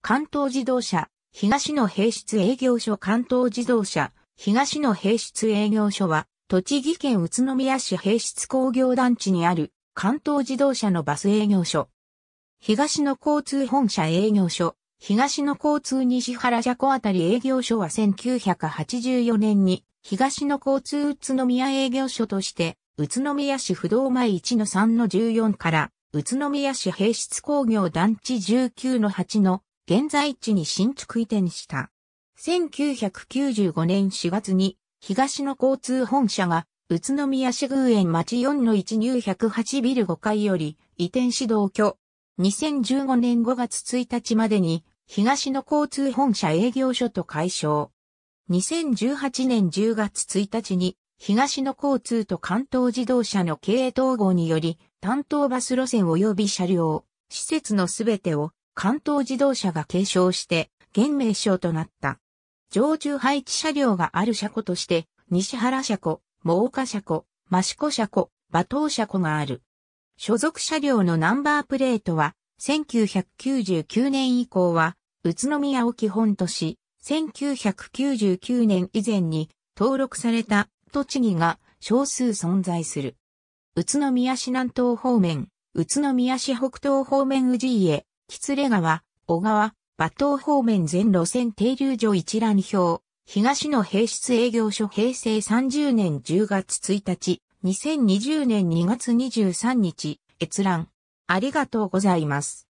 関東自動車、東野平出営業所関東自動車、東野平出営業所は、栃木県宇都宮市平出工業団地にある関東自動車のバス営業所。東野交通本社営業所、東野交通西原車庫あたり営業所は1984年に東野交通宇都宮営業所として宇都宮市不動前1の3の14から宇都宮市平出工業団地19の8の現在地に新築移転した。1995年4月に東の交通本社が宇都宮市宮園町4-1入108ビル5階より移転指導居。2015年5月1日までに東の交通本社営業所と解消。2018年10月1日に東の交通と関東自動車の経営統合により担当バス路線及び車両、施設のすべてを関東自動車が継承して、現名称となった。常駐配置車両がある車庫として、西原車庫、毛岡車庫、益子車庫、馬頭車庫がある。所属車両のナンバープレートは、1999年以降は、宇都宮を基本とし、1999年以前に登録された栃木が少数存在する。宇都宮市南東方面、宇都宮市北東方面宇治家、キツレ川、小川、馬頭方面全路線停留所一覧表、東の平室営業所平成30年10月1日、2020年2月23日、閲覧。ありがとうございます。